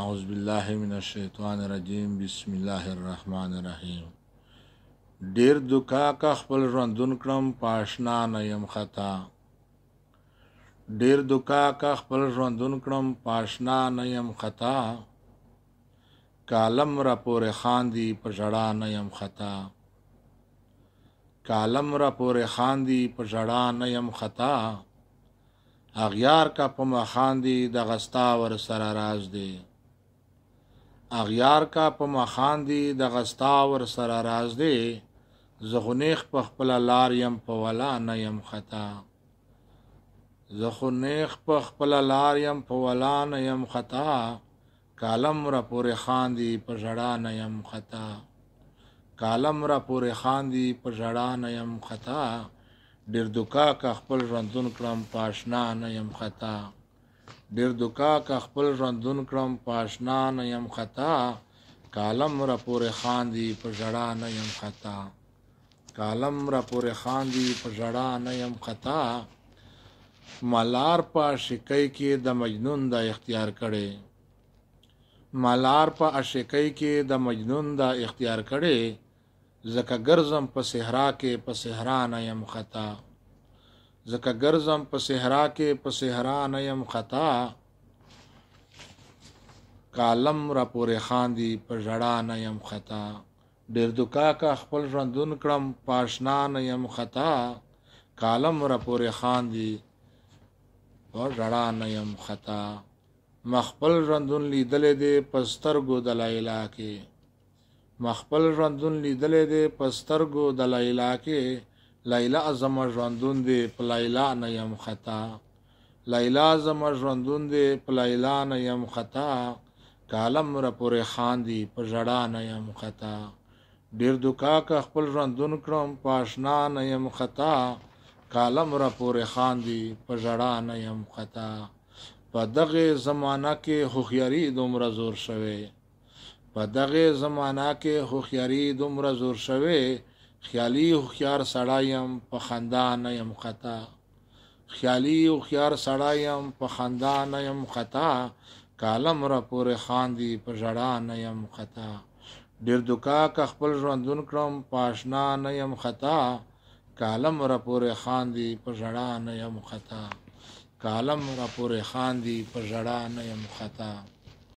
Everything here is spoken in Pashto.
اعوذ بالله من الشیطان الرجیم بسم الله الرحمن الرحیم ډیر دکا کا خپل ژوندون کړم پاشنا نیم خطا ډیر دکا کا خپل ژوندون کړم پاشنا نیم خطا کالم را پورې خاندي په ژړا نیم خطا کالم را پورې خاندي په ژړا نیم خطا اغیار کا په مخاندي د غستا ور سره راز دی اغیار کا په مخان دی د غستا ور سره راز دی زغونیخ په خپل لار يم په ولا نه يم خطا زغونیخ په خپل لار يم په ولا نه يم خطا کالم را پورې خان دی په جړا نه يم خطا کالم را پورې خان دی په جړا نه يم خطا ډیر دوکا کا خپل ژوندون کړم پاشنا نه يم خطا ډیر دوکا کا خپل ژوندون کړم پاشنا نه يم خطا کالم را پورې خان دی په ژړا نه يم خطا کالم را پورې خان دی په ژړا نه يم خطا ملار په شکای کې د مجنون د اختیار کړي ملار په عاشقۍ کې د مجنون دا اختیار کړي زکه ګرځم په صحرا کې په صحرا نه يم خطا زکه ګرځم په صحرا کې په صحرا نه يم خطا کالم را پورې خان دي په ژړا نه يم خطا ډېر دکا کا خپل ژوندون کړم پاشنا نه يم خطا کالم را پورې خان دي په ژړا نه يم خطا مخبل ژوندون لیدلې دې پستر ګو د لایلا کې مخبل ژوندون لیدلې دې پستر ګو د لایلا کې لیلا زما ژوندون دی په لیلا نه يم خطا لیلا زما ژوندون دی په لیلا نه يم خطا کالم را پورې خان دی په ژړا نه يم خطا ډیر دوکا کا خپل ژوندون کړم په آشنا نه يم خطا کالم را پورې خان دی په ژړا نه يم خطا په دغه زمانہ کې خوخیاري دومره زور شوه په دغه زمانہ کې خوخیاري دومره زور شوه خیالي هوښیار سړایم په خندان یم خطا خیالي هوښیار سړایم په خندان یم خطا کالم را پورې خاندي په ژړا نه یم خطا ډیر دکا کا خپل ژوندون کړم پاشنا نه یم خطا کالم را پورې خاندي په ژړا نه یم خطا کالم را پورې خاندي په ژړا نه يم خطا